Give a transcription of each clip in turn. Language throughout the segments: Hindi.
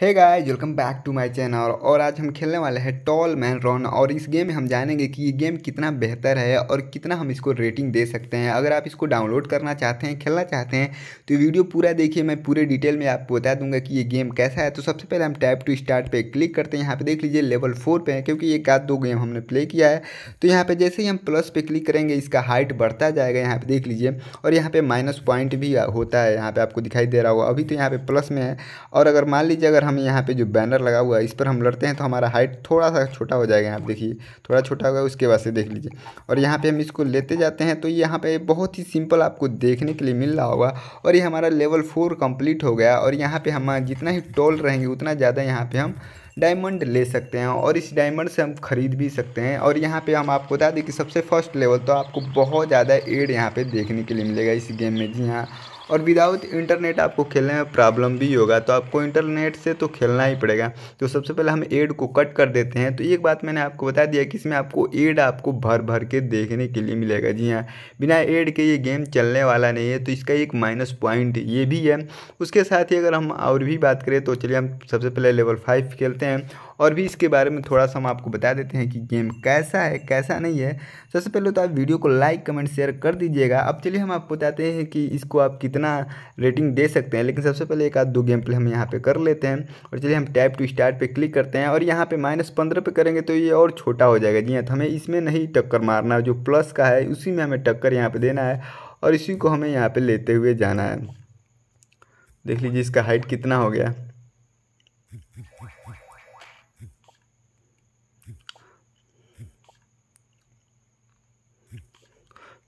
hey guys welcome back to my channel और आज हम खेलने वाले हैं टॉल मैन रन और इस गेम में हम जानेंगे कि ये गेम कितना बेहतर है और कितना हम इसको रेटिंग दे सकते हैं अगर आप इसको डाउनलोड करना चाहते हैं खेलना चाहते हैं तो वीडियो पूरा देखिए मैं पूरे डिटेल में आपको बता दूंगा कि ये गेम कैसा है तो सबसे पहले हम टैप टू स्टार्ट पर क्लिक करते हैं यहाँ पर देख लीजिए लेवल फोर पर है क्योंकि एक आध दो गेम हमने प्ले किया है तो यहाँ पर जैसे ही हम प्लस पर क्लिक करेंगे इसका हाइट बढ़ता जाएगा यहाँ पर देख लीजिए और यहाँ पर माइनस पॉइंट भी होता है यहाँ पर आपको दिखाई दे रहा होगा अभी तो यहाँ पर प्लस में है और अगर मान लीजिए अगर अगर हम यहाँ पे जो बैनर लगा हुआ है इस पर हम लड़ते हैं तो हमारा हाइट थोड़ा सा छोटा हो जाएगा आप देखिए थोड़ा छोटा होगा उसके बाद से देख लीजिए और यहाँ पे हम इसको लेते जाते हैं तो यहाँ पर बहुत ही सिंपल आपको देखने के लिए मिल रहा होगा और ये हमारा लेवल फोर कंप्लीट हो गया और यहाँ पर हम जितना ही टोल रहेंगे उतना ज़्यादा यहाँ पर हम डायमंड ले सकते हैं और इस डायमंड से हम खरीद भी सकते हैं और यहाँ पे हम आपको बता दें कि सबसे फर्स्ट लेवल तो आपको बहुत ज़्यादा एड यहाँ पे देखने के लिए मिलेगा इस गेम में जी हाँ और विदाउट इंटरनेट आपको खेलने में प्रॉब्लम भी होगा तो आपको इंटरनेट से तो खेलना ही पड़ेगा तो सबसे पहले हम एड को कट कर देते हैं तो एक बात मैंने आपको बता दिया कि इसमें आपको एड आपको भर भर के देखने के लिए मिलेगा जी हाँ बिना एड के ये गेम चलने वाला नहीं है तो इसका एक माइनस पॉइंट ये भी है उसके साथ ही अगर हम और भी बात करें तो चलिए हम सबसे पहले लेवल फाइव खेलते हैं और भी इसके बारे में थोड़ा सा हम आपको बता देते हैं कि गेम कैसा है कैसा नहीं है सबसे पहले तो आप वीडियो को लाइक कमेंट शेयर कर दीजिएगा अब चलिए हम आपको बताते हैं कि इसको आप कितना रेटिंग दे सकते हैं लेकिन सबसे पहले एक आध दो गेम प्ले हम यहाँ पर कर लेते हैं और चलिए हम टैप टू स्टार्ट पर क्लिक करते हैं और यहाँ पर माइनस पंद्रह करेंगे तो ये और छोटा हो जाएगा जी हाँ तो हमें इसमें नहीं टक्कर मारना जो प्लस का है उसी में हमें टक्कर यहाँ पर देना है और इसी को हमें यहाँ पे लेते हुए जाना है देख लीजिए इसका हाइट कितना हो गया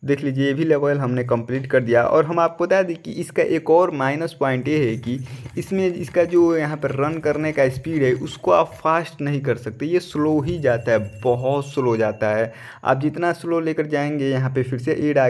देख लीजिए ये भी लेवल हमने कंप्लीट कर दिया और हम आपको बता दें कि इसका एक और माइनस पॉइंट ये है कि इसमें इसका जो यहाँ पर रन करने का स्पीड है उसको आप फास्ट नहीं कर सकते ये स्लो ही जाता है बहुत स्लो जाता है आप जितना स्लो लेकर जाएंगे यहाँ पर फिर से एड आ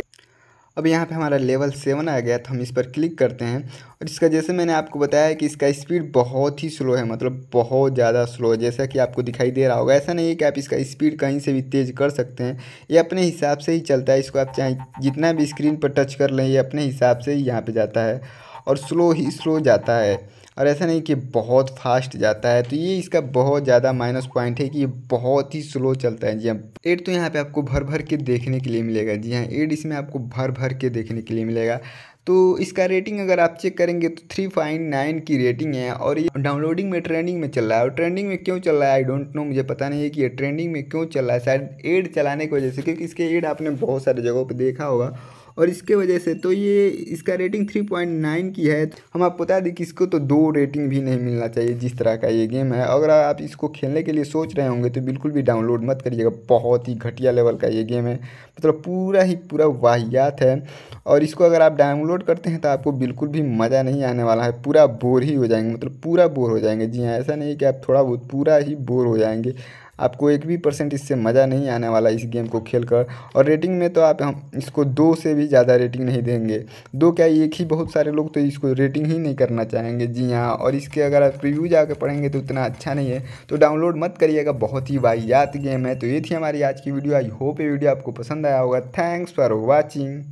अब यहाँ पे हमारा लेवल सेवन आ गया तो हम इस पर क्लिक करते हैं और इसका जैसे मैंने आपको बताया है कि इसका स्पीड बहुत ही स्लो है मतलब बहुत ज़्यादा स्लो है जैसा कि आपको दिखाई दे रहा होगा ऐसा नहीं है कि आप इसका स्पीड कहीं से भी तेज़ कर सकते हैं ये अपने हिसाब से ही चलता है इसको आप चाहे जितना भी स्क्रीन पर टच कर लें ये अपने हिसाब से ही यहाँ पर जाता है और स्लो ही स्लो जाता है और ऐसा नहीं कि बहुत फास्ट जाता है तो ये इसका बहुत ज़्यादा माइनस पॉइंट है कि ये बहुत ही स्लो चलता है जी हाँ एड तो यहाँ पे आपको भर भर के देखने के लिए मिलेगा जी हाँ एड इसमें आपको भर भर के देखने के लिए मिलेगा तो इसका रेटिंग अगर आप चेक करेंगे तो थ्री पॉइंट नाइन की रेटिंग है और ये डाउनलोडिंग में ट्रेंडिंग में चल रहा है और ट्रेंडिंग में क्यों चल रहा है आई डोंट नो मुझे पता नहीं है कि ये ट्रेंडिंग में क्यों चल रहा है शायद एड चलाने की वजह से क्योंकि इसके एड आपने बहुत सारे जगहों पर देखा होगा और इसके वजह से तो ये इसका रेटिंग थ्री पॉइंट नाइन की है हम आपको बता दें कि इसको तो दो रेटिंग भी नहीं मिलना चाहिए जिस तरह का ये गेम है अगर आप इसको खेलने के लिए सोच रहे होंगे तो बिल्कुल भी डाउनलोड मत करिएगा बहुत ही घटिया लेवल का ये गेम है मतलब पूरा ही पूरा वाहियात है और इसको अगर आप डाउनलोड करते हैं तो आपको बिल्कुल भी मज़ा नहीं आने वाला है पूरा बोर ही हो जाएंगे मतलब पूरा बोर हो जाएंगे जी हाँ ऐसा नहीं कि आप थोड़ा बहुत पूरा ही बोर हो जाएंगे आपको एक भी परसेंट इससे मज़ा नहीं आने वाला इस गेम को खेल कर और रेटिंग में तो आप हम इसको दो से भी ज़्यादा रेटिंग नहीं देंगे दो क्या एक ही बहुत सारे लोग तो इसको रेटिंग ही नहीं करना चाहेंगे जी हाँ और इसके अगर आप रिव्यू जाकर पढ़ेंगे तो उतना अच्छा नहीं है तो डाउनलोड मत करिएगा बहुत ही वाहियात गेम है तो ये थी हमारी आज की वीडियो आई होप ये वीडियो आपको पसंद आया होगा थैंक्स फॉर वॉचिंग